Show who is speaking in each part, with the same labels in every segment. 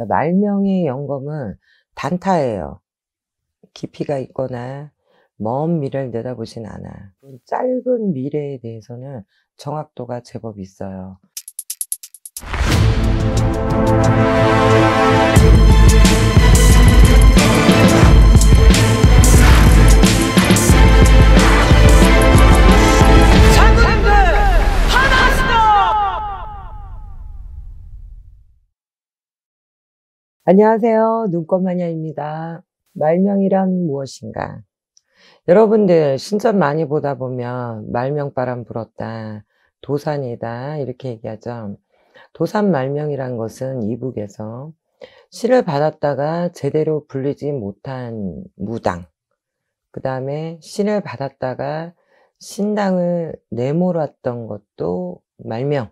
Speaker 1: 그러니까 말명의 영검은 단타예요. 깊이가 있거나 먼 미래를 내다보진 않아. 짧은 미래에 대해서는 정확도가 제법 있어요. 안녕하세요. 눈꽃마녀입니다. 말명이란 무엇인가? 여러분들 신전 많이 보다 보면 말명바람 불었다, 도산이다 이렇게 얘기하죠. 도산 말명이란 것은 이북에서 신을 받았다가 제대로 불리지 못한 무당, 그 다음에 신을 받았다가 신당을 내몰았던 것도 말명,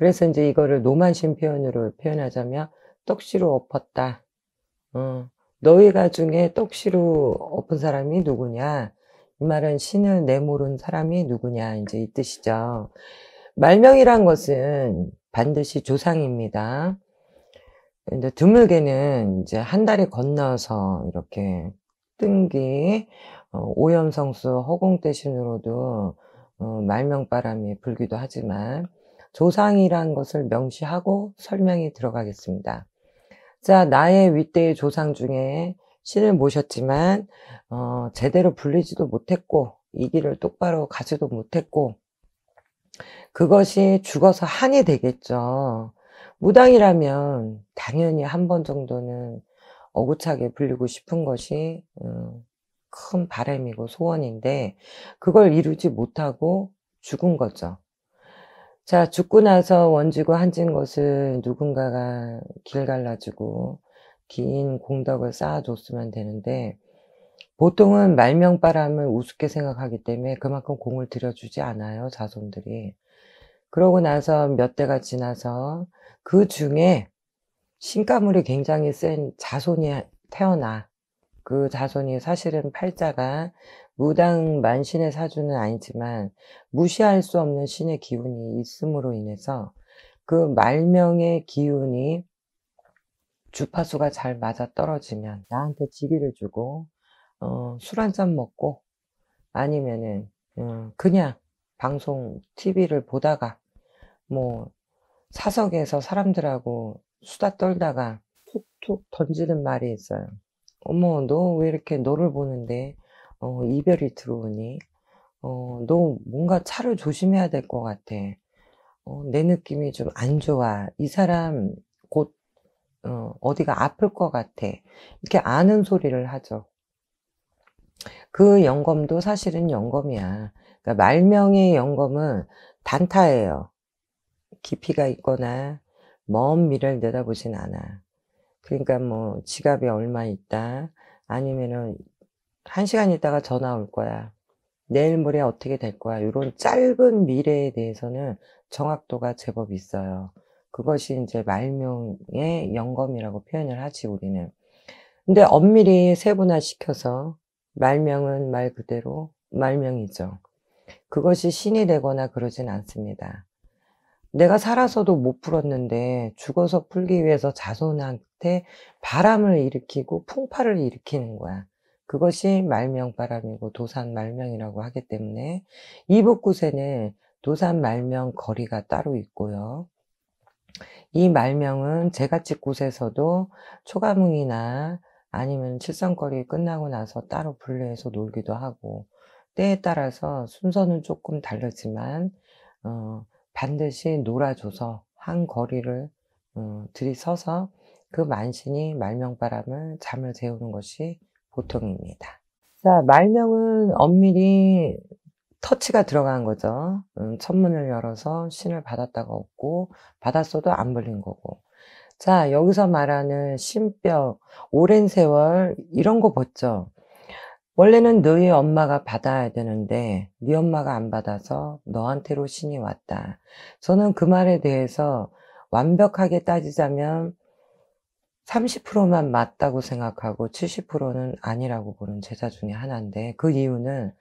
Speaker 1: 그래서 이제 이거를 노만신 표현으로 표현하자면 떡시로 엎었다. 어, 너희가 중에 떡시로 엎은 사람이 누구냐? 이 말은 신을 내모른 사람이 누구냐? 이제 이 뜻이죠. 말명이란 것은 반드시 조상입니다. 근데 드물게는 이제 한 달이 건너서 이렇게 뜬기 어, 오염성수 허공 대신으로도 어, 말명바람이 불기도 하지만 조상이라는 것을 명시하고 설명이 들어가겠습니다. 자, 나의 윗대의 조상 중에 신을 모셨지만 어, 제대로 불리지도 못했고 이 길을 똑바로 가지도 못했고 그것이 죽어서 한이 되겠죠. 무당이라면 당연히 한 번 정도는 어구차게 불리고 싶은 것이 음, 큰 바람이고 소원인데 그걸 이루지 못하고 죽은 거죠. 자, 죽고 나서 원지고 한진 것을 누군가가 길 갈라주고 긴 공덕을 쌓아줬으면 되는데 보통은 말명바람을 우습게 생각하기 때문에 그만큼 공을 들여주지 않아요, 자손들이. 그러고 나서 몇 대가 지나서 그 중에 신가물이 굉장히 센 자손이 태어나. 그 자손이 사실은 팔자가 무당 만신의 사주는 아니지만 무시할 수 없는 신의 기운이 있음으로 인해서 그 말명의 기운이 주파수가 잘 맞아 떨어지면 나한테 지기를 주고 어, 술 한잔 먹고 아니면은 음, 그냥 방송 TV를 보다가 뭐 사석에서 사람들하고 수다 떨다가 툭툭 던지는 말이 있어요. 어머 너 왜 이렇게 너를 보는데 어, 이별이 들어오니 어, 너 뭔가 차를 조심해야 될 것 같아. 어, 내 느낌이 좀 안 좋아. 이 사람 곧 어, 어디가 아플 것 같아. 이렇게 아는 소리를 하죠. 그 영검도 사실은 영검이야. 그러니까 말명의 영검은 단타예요. 깊이가 있거나 먼 미래를 내다보진 않아. 그러니까 뭐 지갑이 얼마 있다 아니면은 한 시간 있다가 전화 올 거야. 내일 모레 어떻게 될 거야. 이런 짧은 미래에 대해서는 정확도가 제법 있어요. 그것이 이제 말명의 영검이라고 표현을 하지 우리는. 근데 엄밀히 세분화시켜서 말명은 말 그대로 말명이죠. 그것이 신이 되거나 그러진 않습니다. 내가 살아서도 못 풀었는데 죽어서 풀기 위해서 자손한테 바람을 일으키고 풍파를 일으키는 거야. 그것이 말명 바람이고 도산 말명이라고 하기 때문에 이복구세는 도산 말명 거리가 따로 있고요. 이 말명은 제갓집 곳에서도 초가문이나 아니면 칠성거리 끝나고 나서 따로 분류해서 놀기도 하고 때에 따라서 순서는 조금 다르지만 어, 반드시 놀아줘서 한 거리를 어, 들이서서 그 만신이 말명바람을 잠을 재우는 것이 보통입니다. 자, 말명은 엄밀히 터치가 들어간 거죠. 음, 천문을 열어서 신을 받았다가 없고 받았어도 안 불린 거고. 자, 여기서 말하는 신뼈, 오랜 세월 이런 거 봤죠. 원래는 너희 엄마가 받아야 되는데 네 엄마가 안 받아서 너한테로 신이 왔다. 저는 그 말에 대해서 완벽하게 따지자면 30%만 맞다고 생각하고 70%는 아니라고 보는 제자 중에 하나인데 그 이유는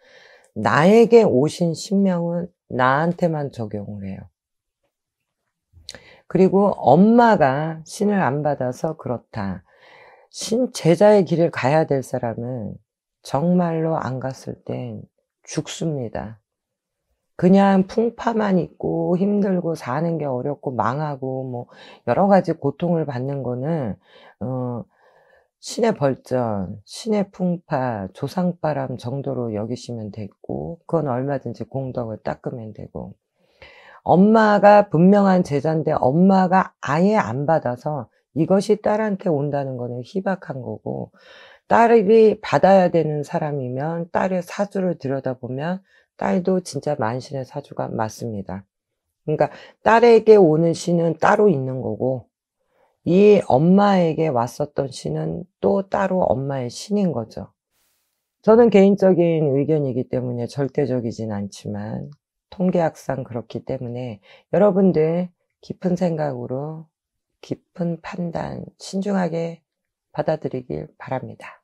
Speaker 1: 나에게 오신 신명은 나한테만 적용을 해요. 그리고 엄마가 신을 안 받아서 그렇다. 신 제자의 길을 가야 될 사람은 정말로 안 갔을 땐 죽습니다. 그냥 풍파만 있고 힘들고 사는 게 어렵고 망하고 뭐 여러 가지 고통을 받는 거는 어, 신의 벌전, 신의 풍파, 조상바람 정도로 여기시면 되고 그건 얼마든지 공덕을 닦으면 되고 엄마가 분명한 제자인데 엄마가 아예 안 받아서 이것이 딸한테 온다는 거는 희박한 거고 딸이 받아야 되는 사람이면 딸의 사주를 들여다보면 딸도 진짜 만신의 사주가 맞습니다. 그러니까 딸에게 오는 신은 따로 있는 거고 이 엄마에게 왔었던 신은 또 따로 엄마의 신인 거죠. 저는 개인적인 의견이기 때문에 절대적이진 않지만 통계학상 그렇기 때문에 여러분들 깊은 생각으로 깊은 판단 신중하게 받아들이길 바랍니다.